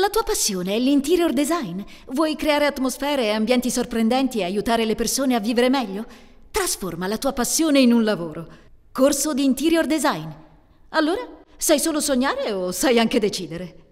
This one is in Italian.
La tua passione è l'interior design. Vuoi creare atmosfere e ambienti sorprendenti e aiutare le persone a vivere meglio? Trasforma la tua passione in un lavoro. Corso di interior design. Allora, sai solo sognare o sai anche decidere?